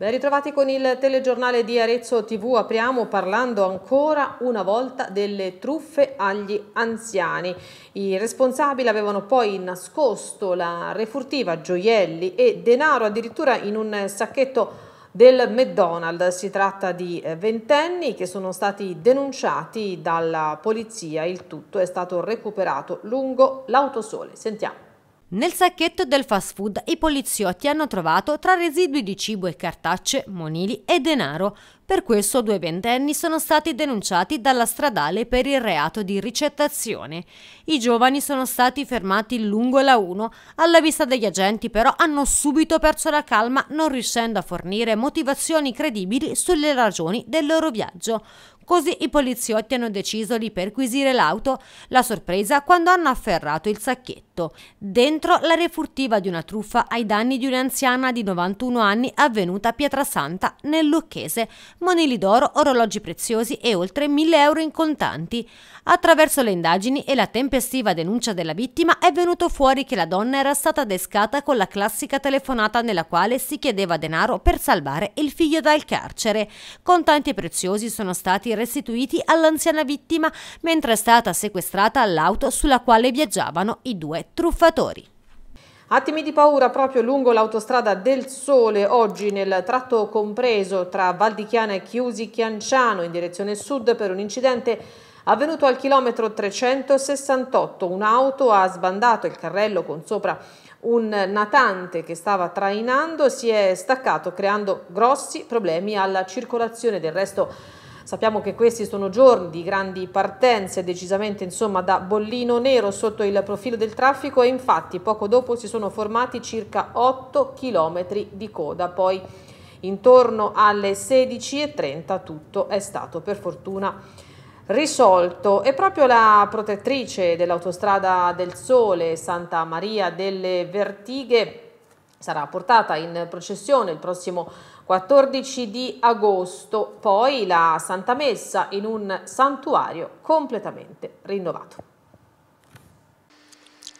Ben ritrovati con il telegiornale di Arezzo TV. Apriamo parlando ancora una volta delle truffe agli anziani. I responsabili avevano poi nascosto la refurtiva gioielli e denaro addirittura in un sacchetto del McDonald's. Si tratta di eh, ventenni che sono stati denunciati dalla polizia. Il tutto è stato recuperato lungo l'autosole. Sentiamo. Nel sacchetto del fast food i poliziotti hanno trovato tra residui di cibo e cartacce, monili e denaro. Per questo due ventenni sono stati denunciati dalla stradale per il reato di ricettazione. I giovani sono stati fermati lungo la 1. Alla vista degli agenti però hanno subito perso la calma non riuscendo a fornire motivazioni credibili sulle ragioni del loro viaggio. Così i poliziotti hanno deciso di perquisire l'auto, la sorpresa quando hanno afferrato il sacchetto. Dentro la refurtiva di una truffa ai danni di un'anziana di 91 anni avvenuta a Pietrasanta, nel Lucchese, monili d'oro, orologi preziosi e oltre 1000 euro in contanti. Attraverso le indagini e la tempestiva denuncia della vittima è venuto fuori che la donna era stata descata con la classica telefonata nella quale si chiedeva denaro per salvare il figlio dal carcere. Contanti preziosi sono stati restituiti all'anziana vittima mentre è stata sequestrata l'auto sulla quale viaggiavano i due truffatori. Attimi di paura proprio lungo l'autostrada del Sole oggi nel tratto compreso tra Val di Chiana e Chiusi Chianciano in direzione sud per un incidente avvenuto al chilometro 368. Un'auto ha sbandato il carrello con sopra un natante che stava trainando, si è staccato creando grossi problemi alla circolazione del resto Sappiamo che questi sono giorni di grandi partenze, decisamente insomma da bollino nero sotto il profilo del traffico e infatti poco dopo si sono formati circa 8 km di coda. Poi intorno alle 16.30 tutto è stato per fortuna risolto e proprio la protettrice dell'autostrada del Sole Santa Maria delle Vertighe sarà portata in processione il prossimo 14 di agosto, poi la Santa Messa in un santuario completamente rinnovato.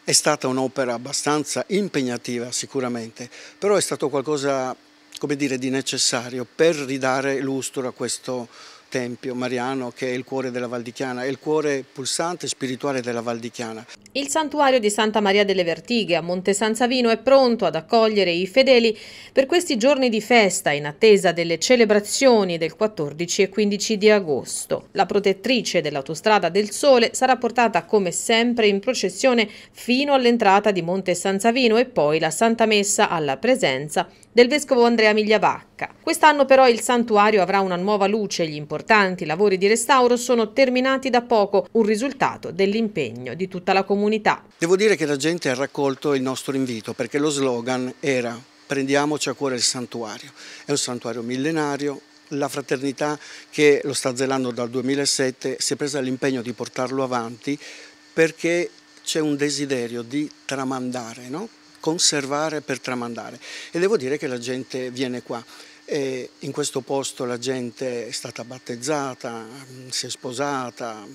È stata un'opera abbastanza impegnativa sicuramente, però è stato qualcosa come dire, di necessario per ridare lustro a questo Tempio Mariano che è il cuore della Valdichiana, è il cuore pulsante spirituale della Valdichiana. Il santuario di Santa Maria delle Vertighe a Monte San Savino è pronto ad accogliere i fedeli per questi giorni di festa in attesa delle celebrazioni del 14 e 15 di agosto. La protettrice dell'autostrada del Sole sarà portata come sempre in processione fino all'entrata di Monte San Savino e poi la Santa Messa alla presenza del Vescovo Andrea Migliavacca. Quest'anno però il santuario avrà una nuova luce, gli importanti importanti lavori di restauro sono terminati da poco, un risultato dell'impegno di tutta la comunità. Devo dire che la gente ha raccolto il nostro invito perché lo slogan era prendiamoci a cuore il santuario. È un santuario millenario, la fraternità che lo sta zelando dal 2007 si è presa l'impegno di portarlo avanti perché c'è un desiderio di tramandare, no? conservare per tramandare e devo dire che la gente viene qua. E in questo posto la gente è stata battezzata, mm, si è sposata,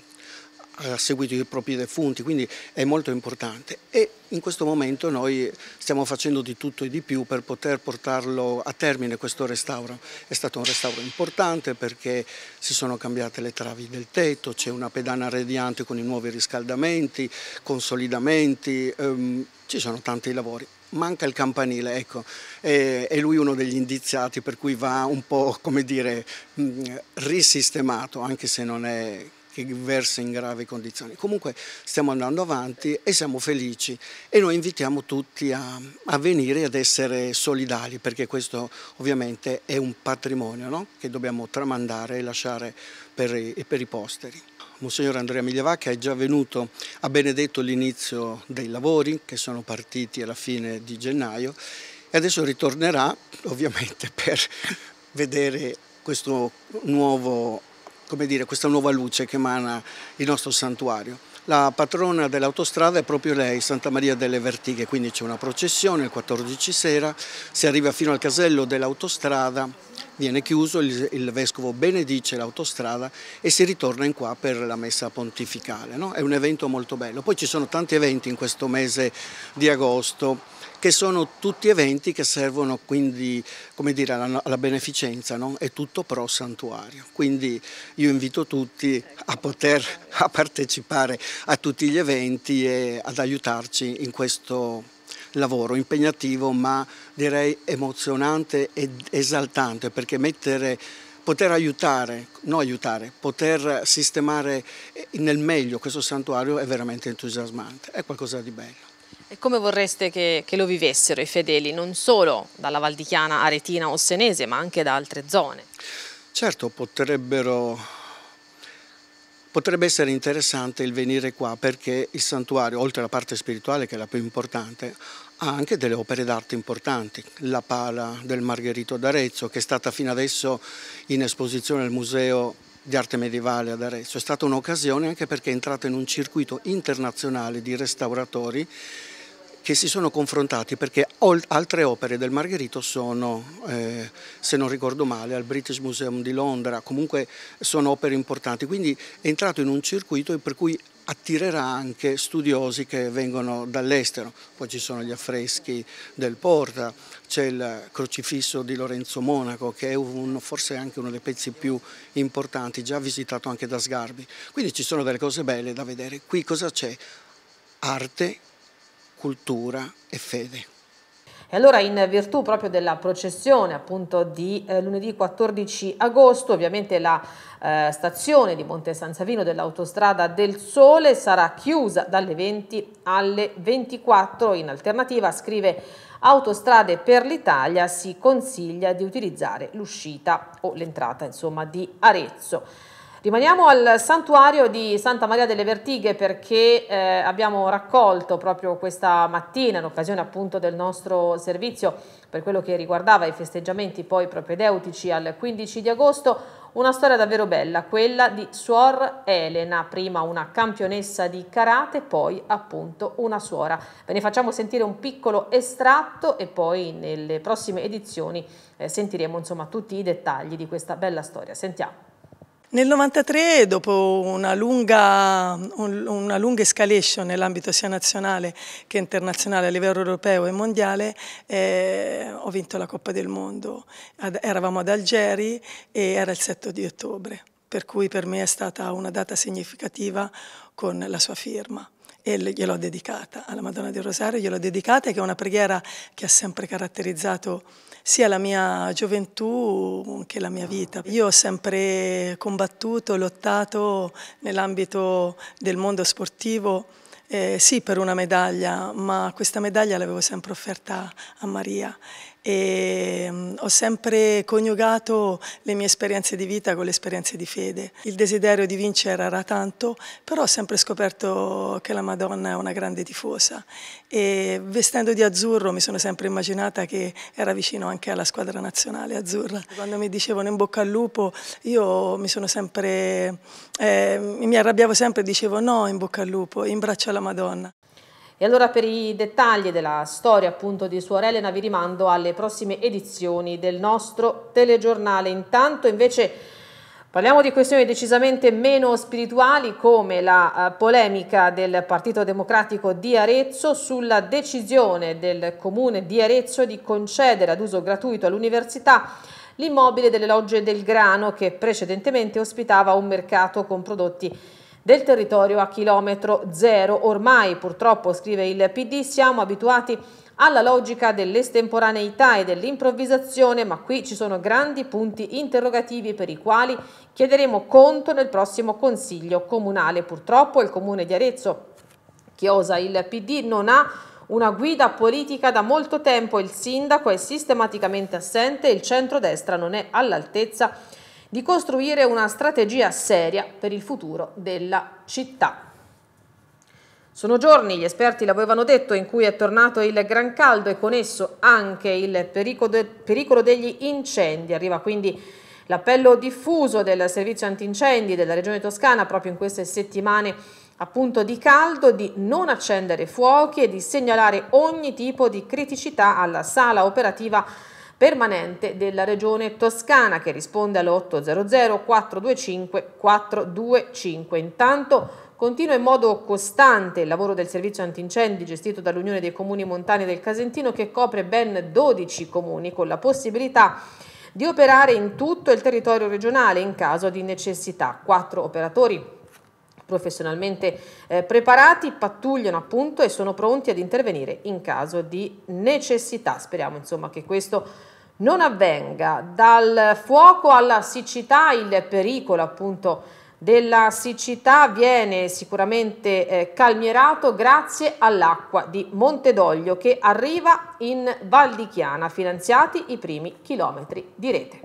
ha seguito i propri defunti, quindi è molto importante. E in questo momento noi stiamo facendo di tutto e di più per poter portarlo a termine questo restauro. È stato un restauro importante perché si sono cambiate le travi del tetto, c'è una pedana radiante con i nuovi riscaldamenti, consolidamenti, ehm, ci sono tanti lavori manca il campanile, ecco, e, è lui uno degli indiziati per cui va un po', come dire, mm, risistemato, anche se non è che versa in gravi condizioni. Comunque stiamo andando avanti e siamo felici e noi invitiamo tutti a, a venire ad essere solidali perché questo ovviamente è un patrimonio no? che dobbiamo tramandare e lasciare per i, per i posteri. Monsignor Andrea Migliavacca è già venuto a Benedetto l'inizio dei lavori che sono partiti alla fine di gennaio e adesso ritornerà ovviamente per vedere nuovo, dire, questa nuova luce che emana il nostro santuario. La patrona dell'autostrada è proprio lei, Santa Maria delle Vertighe, quindi c'è una processione il 14 sera, si arriva fino al casello dell'autostrada viene chiuso, il, il Vescovo benedice l'autostrada e si ritorna in qua per la messa pontificale. No? È un evento molto bello. Poi ci sono tanti eventi in questo mese di agosto che sono tutti eventi che servono quindi dire, alla, alla, beneficenza, no? è tutto pro santuario. Quindi io invito tutti a poter a partecipare a tutti gli eventi e ad aiutarci in questo lavoro impegnativo ma direi emozionante ed esaltante perché mettere poter aiutare, non aiutare, poter sistemare eh, nel meglio questo santuario è veramente entusiasmante, è qualcosa di bello. E come vorreste che, che lo vivessero i fedeli, non solo dalla Valdichiana, Aretina o Senese, ma anche da altre zone? Certo, Potrebbe essere interessante il venire qua perché il santuario, oltre alla parte spirituale che è la più importante, ha anche delle opere d'arte importanti, la pala del Margherito d'Arezzo che è stata fino adesso in esposizione al Museo di arte medievale ad Arezzo. È stata un'occasione anche perché è entrata in un circuito internazionale di restauratori che si sono confrontati perché altre opere del Margherito sono, eh, se non ricordo male, al British Museum di Londra, comunque sono opere importanti, quindi è entrato in un circuito per cui attirerà anche studiosi che vengono dall'estero. Poi ci sono gli affreschi del Porta, c'è il crocifisso di Lorenzo Monaco che è un, forse anche uno dei pezzi più importanti, già visitato anche da Sgarbi. Quindi ci sono delle cose belle da vedere. Qui cosa c'è? Arte, cultura e fede. E allora in virtù proprio della processione appunto di eh, lunedì 14 agosto, ovviamente la eh, stazione di Monte San Savino dell'autostrada del Sole sarà chiusa dalle 20 alle 24. In alternativa scrive Autostrade per l'Italia si consiglia di utilizzare l'uscita o l'entrata insomma di Arezzo. Rimaniamo al santuario di Santa Maria delle Vertighe perché eh, abbiamo raccolto proprio questa mattina, in occasione appunto del nostro servizio per quello che riguardava i festeggiamenti poi propedeutici al 15 di agosto, una storia davvero bella, quella di Suor Elena, prima una campionessa di karate, poi appunto una suora. Ve ne facciamo sentire un piccolo estratto e poi nelle prossime edizioni eh, sentiremo insomma tutti i dettagli di questa bella storia. Sentiamo. Nel 1993, dopo una lunga, una lunga escalation nell'ambito sia nazionale che internazionale a livello europeo e mondiale, eh, ho vinto la Coppa del Mondo. Ad, eravamo ad Algeri e era il 7 di ottobre, per cui per me è stata una data significativa con la sua firma e gliel'ho dedicata alla Madonna del Rosario, gliel'ho dedicata che è una preghiera che ha sempre caratterizzato sia la mia gioventù che la mia vita. Io ho sempre combattuto, lottato nell'ambito del mondo sportivo, eh, sì per una medaglia, ma questa medaglia l'avevo sempre offerta a Maria e mm, ho sempre coniugato le mie esperienze di vita con le esperienze di fede. Il desiderio di vincere era tanto, però ho sempre scoperto che la Madonna è una grande tifosa e vestendo di azzurro mi sono sempre immaginata che era vicino anche alla squadra nazionale azzurra. Quando mi dicevano in bocca al lupo io mi sono sempre, eh, mi arrabbiavo sempre e dicevo no in bocca al lupo, in braccio alla Madonna. E allora per i dettagli della storia appunto di Suor Elena vi rimando alle prossime edizioni del nostro telegiornale. Intanto invece parliamo di questioni decisamente meno spirituali come la eh, polemica del Partito Democratico di Arezzo sulla decisione del comune di Arezzo di concedere ad uso gratuito all'università l'immobile delle logge del grano che precedentemente ospitava un mercato con prodotti del territorio a chilometro zero. Ormai, purtroppo, scrive il PD, siamo abituati alla logica dell'estemporaneità e dell'improvvisazione, ma qui ci sono grandi punti interrogativi per i quali chiederemo conto nel prossimo Consiglio comunale. Purtroppo il Comune di Arezzo, che osa il PD, non ha una guida politica da molto tempo, il sindaco è sistematicamente assente e il centrodestra non è all'altezza di costruire una strategia seria per il futuro della città. Sono giorni, gli esperti l'avevano detto, in cui è tornato il gran caldo e con esso anche il pericolo degli incendi. Arriva quindi l'appello diffuso del servizio antincendi della Regione Toscana proprio in queste settimane appunto di caldo di non accendere fuochi e di segnalare ogni tipo di criticità alla sala operativa permanente della Regione Toscana che risponde all'800 425 425. Intanto Continua in modo costante il lavoro del servizio antincendi gestito dall'Unione dei Comuni Montani del Casentino che copre ben 12 comuni con la possibilità di operare in tutto il territorio regionale in caso di necessità. Quattro operatori professionalmente eh, preparati, pattugliano appunto e sono pronti ad intervenire in caso di necessità. Speriamo insomma che questo non avvenga. Dal fuoco alla siccità il pericolo appunto della siccità viene sicuramente eh, calmierato grazie all'acqua di Montedoglio che arriva in Val di Chiana, finanziati i primi chilometri di rete.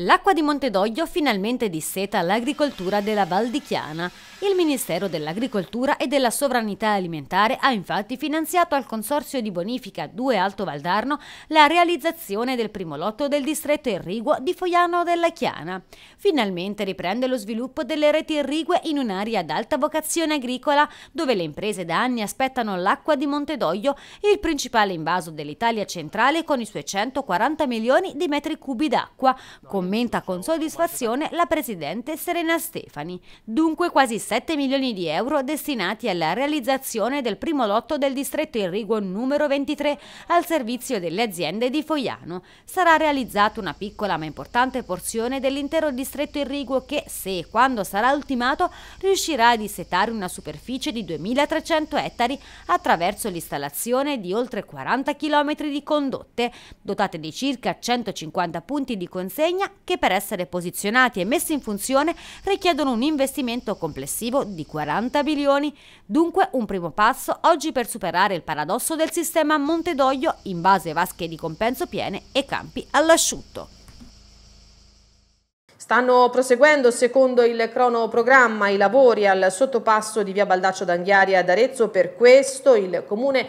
L'acqua di Montedoglio finalmente disseta l'agricoltura della Val di Chiana. Il Ministero dell'Agricoltura e della Sovranità Alimentare ha infatti finanziato al Consorzio di Bonifica 2 Alto Valdarno la realizzazione del primo lotto del distretto irriguo di Foiano della Chiana. Finalmente riprende lo sviluppo delle reti irrigue in un'area ad alta vocazione agricola dove le imprese da anni aspettano l'acqua di Montedoglio, il principale invaso dell'Italia centrale con i suoi 140 milioni di metri cubi d'acqua, commenta con soddisfazione la presidente Serena Stefani. Dunque quasi 7 milioni di euro destinati alla realizzazione del primo lotto del distretto irriguo numero 23 al servizio delle aziende di Foiano. Sarà realizzata una piccola ma importante porzione dell'intero distretto irriguo che, se e quando sarà ultimato, riuscirà a dissetare una superficie di 2.300 ettari attraverso l'installazione di oltre 40 km di condotte, dotate di circa 150 punti di consegna che per essere posizionati e messi in funzione richiedono un investimento complessivo complessivo di 40 milioni. dunque un primo passo oggi per superare il paradosso del sistema Montedoglio in base a vasche di compenso piene e campi all'asciutto. Stanno proseguendo secondo il cronoprogramma i lavori al sottopasso di via Baldaccio d'Anghiari ad Arezzo, per questo il comune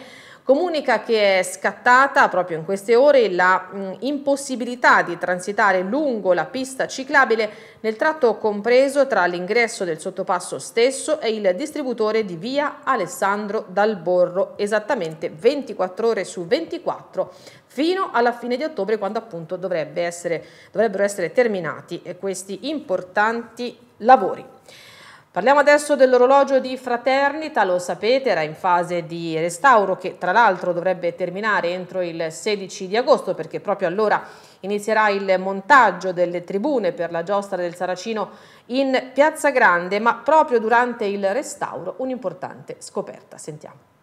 Comunica che è scattata proprio in queste ore la mh, mm, impossibilità di transitare lungo la pista ciclabile nel tratto compreso tra l'ingresso del sottopasso stesso e il distributore di via Alessandro Dalborro, esattamente 24 ore su 24 fino alla fine di ottobre quando appunto dovrebbe essere, dovrebbero essere terminati eh, questi importanti lavori. Parliamo adesso dell'orologio di Fraternita, lo sapete, era in fase di restauro che tra l'altro dovrebbe terminare entro il 16 di agosto perché proprio allora inizierà il montaggio delle tribune per la giostra del Saracino in Piazza Grande, ma proprio durante il restauro un'importante scoperta. Sentiamo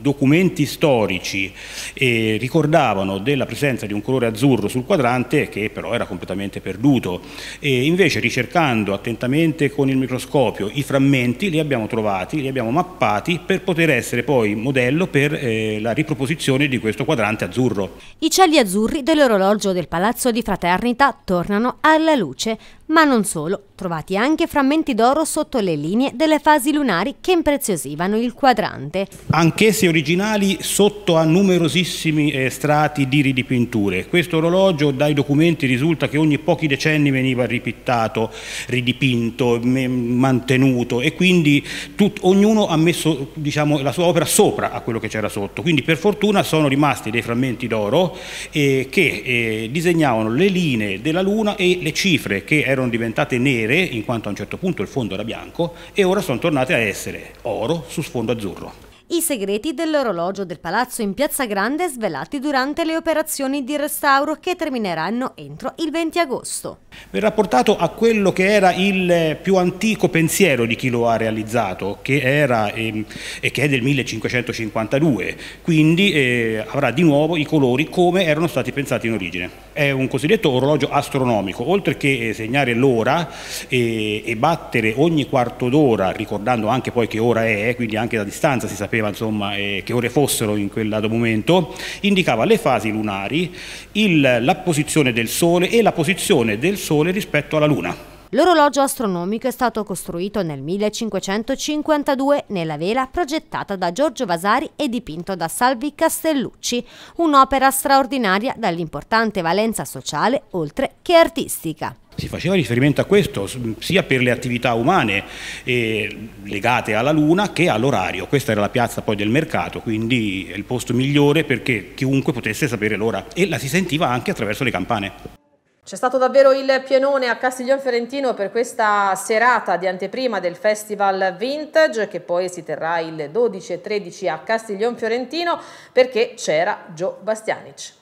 documenti storici eh, ricordavano della presenza di un colore azzurro sul quadrante che però era completamente perduto e invece ricercando attentamente con il microscopio i frammenti li abbiamo trovati, li abbiamo mappati per poter essere poi modello per eh, la riproposizione di questo quadrante azzurro. I cieli azzurri dell'orologio del Palazzo di Fraternita tornano alla luce ma non solo, trovati anche frammenti d'oro sotto le linee delle fasi lunari che impreziosivano il quadrante. Anch'esse originali sotto a numerosissimi eh, strati di ridipinture. Questo orologio dai documenti risulta che ogni pochi decenni veniva ripittato, ridipinto, mantenuto e quindi tut, ognuno ha messo diciamo, la sua opera sopra a quello che c'era sotto. Quindi per fortuna sono rimasti dei frammenti d'oro eh, che eh, disegnavano le linee della luna e le cifre che erano erano diventate nere, in quanto a un certo punto il fondo era bianco, e ora sono tornate a essere oro su sfondo azzurro i segreti dell'orologio del palazzo in Piazza Grande svelati durante le operazioni di restauro che termineranno entro il 20 agosto. Verrà portato a quello che era il più antico pensiero di chi lo ha realizzato, che, era, eh, e che è del 1552, quindi eh, avrà di nuovo i colori come erano stati pensati in origine. È un cosiddetto orologio astronomico, oltre che eh, segnare l'ora eh, e battere ogni quarto d'ora, ricordando anche poi che ora è, eh, quindi anche da distanza si sapeva sapeva insomma, eh, che ore fossero in quel dato momento, indicava le fasi lunari, il, la posizione del Sole e la posizione del Sole rispetto alla Luna. L'orologio astronomico è stato costruito nel 1552 nella vela progettata da Giorgio Vasari e dipinto da Salvi Castellucci, un'opera straordinaria dall'importante valenza sociale oltre che artistica si faceva riferimento a questo sia per le attività umane eh, legate alla Luna che all'orario. Questa era la piazza poi del mercato, quindi è il posto migliore perché chiunque potesse sapere l'ora e la si sentiva anche attraverso le campane. C'è stato davvero il pienone a Castiglion Fiorentino per questa serata di anteprima del Festival Vintage che poi si terrà il 12 e 13 a Castiglion Fiorentino perché c'era Gio Bastianic.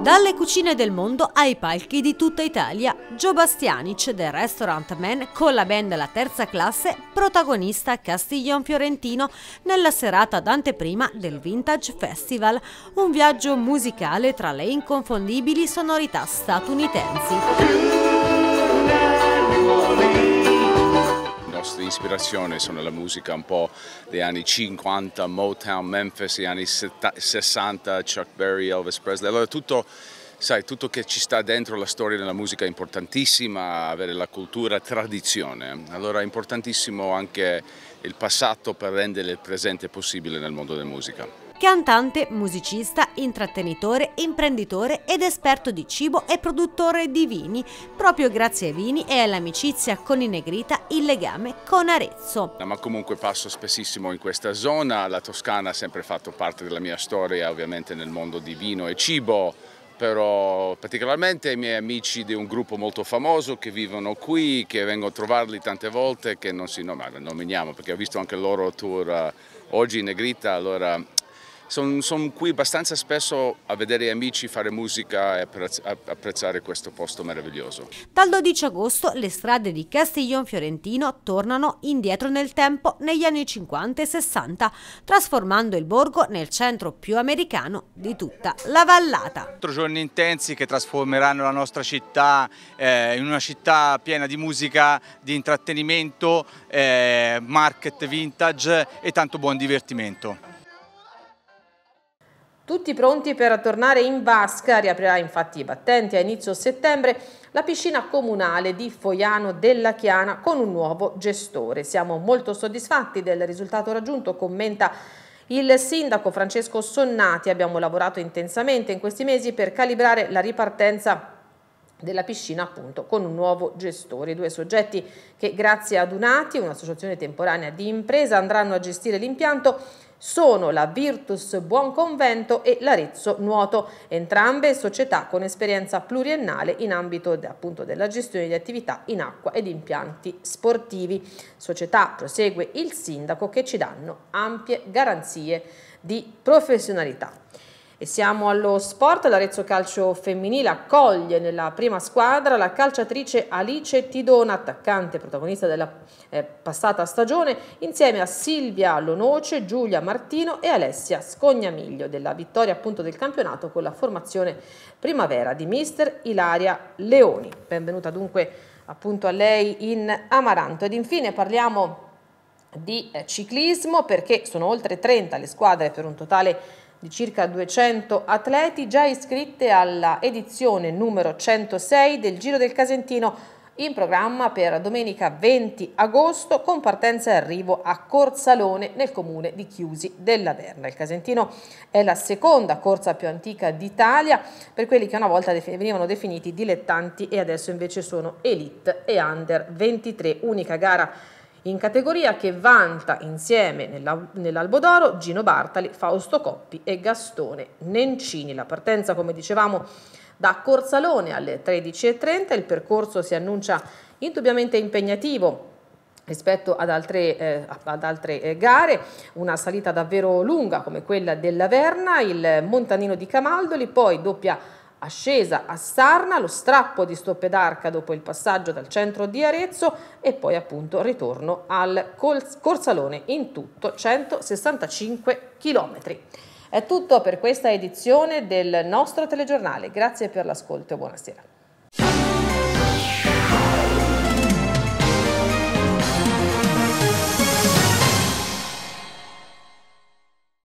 Dalle cucine del mondo ai palchi di tutta Italia, Gio Bastianic del Restaurant Man con la band La Terza Classe, protagonista a Castiglion Fiorentino nella serata d'anteprima del Vintage Festival, un viaggio musicale tra le inconfondibili sonorità statunitensi. nostre ispirazioni sono la musica un po' degli anni 50, Motown, Memphis, gli anni 60, Chuck Berry, Elvis Presley, allora tutto sai, tutto che ci sta dentro la storia della musica è importantissima, avere la cultura, tradizione. Allora è importantissimo anche il passato per rendere il presente possibile nel mondo della musica cantante, musicista, intrattenitore, imprenditore ed esperto di cibo e produttore di vini, proprio grazie ai vini e all'amicizia con i Negrita, il legame con Arezzo. Ma comunque passo spessissimo in questa zona, la Toscana ha sempre fatto parte della mia storia, ovviamente nel mondo di vino e cibo, però particolarmente i miei amici di un gruppo molto famoso che vivono qui, che vengo a trovarli tante volte, che non si nominiamo perché ho visto anche il loro tour eh, oggi in Negrita, allora sono son qui abbastanza spesso a vedere amici fare musica e apprezzare questo posto meraviglioso. Dal 12 agosto le strade di Castiglion Fiorentino tornano indietro nel tempo negli anni 50 e 60, trasformando il borgo nel centro più americano di tutta la vallata. Quattro giorni intensi che trasformeranno la nostra città eh, in una città piena di musica, di intrattenimento, eh, market vintage e tanto buon divertimento. Tutti pronti per tornare in vasca, riaprirà infatti i battenti a inizio settembre la piscina comunale di Foiano della Chiana con un nuovo gestore. Siamo molto soddisfatti del risultato raggiunto, commenta il sindaco Francesco Sonnati. Abbiamo lavorato intensamente in questi mesi per calibrare la ripartenza della piscina appunto con un nuovo gestore, due soggetti che grazie ad Unati, un'associazione temporanea di impresa, andranno a gestire l'impianto sono la Virtus Buonconvento e l'Arezzo Nuoto, entrambe società con esperienza pluriennale in ambito appunto della gestione di attività in acqua ed impianti sportivi. Società, prosegue il sindaco, che ci danno ampie garanzie di professionalità. E siamo allo sport, l'Arezzo Calcio Femminile accoglie nella prima squadra la calciatrice Alice Tidona, attaccante protagonista della eh, passata stagione, insieme a Silvia Lonoce, Giulia Martino e Alessia Scognamiglio, della vittoria appunto del campionato con la formazione primavera di mister Ilaria Leoni. Benvenuta dunque appunto a lei in Amaranto. Ed infine parliamo di eh, ciclismo perché sono oltre 30 le squadre per un totale di circa 200 atleti già iscritte alla edizione numero 106 del Giro del Casentino in programma per domenica 20 agosto con partenza e arrivo a Corsalone nel comune di Chiusi della Verna. Il Casentino è la seconda corsa più antica d'Italia per quelli che una volta venivano definiti dilettanti e adesso invece sono elite e under 23, unica gara in categoria che vanta insieme nell'Albo d'Oro Gino Bartali, Fausto Coppi e Gastone Nencini. La partenza, come dicevamo, da Corzalone alle 13.30, il percorso si annuncia indubbiamente impegnativo rispetto ad altre, eh, ad altre eh, gare, una salita davvero lunga come quella della Verna, il Montanino di Camaldoli, poi doppia ascesa a Sarna, lo strappo di Stoppedarca dopo il passaggio dal centro di Arezzo e poi appunto ritorno al Corsalone, in tutto 165 km. È tutto per questa edizione del nostro telegiornale, grazie per l'ascolto e buonasera.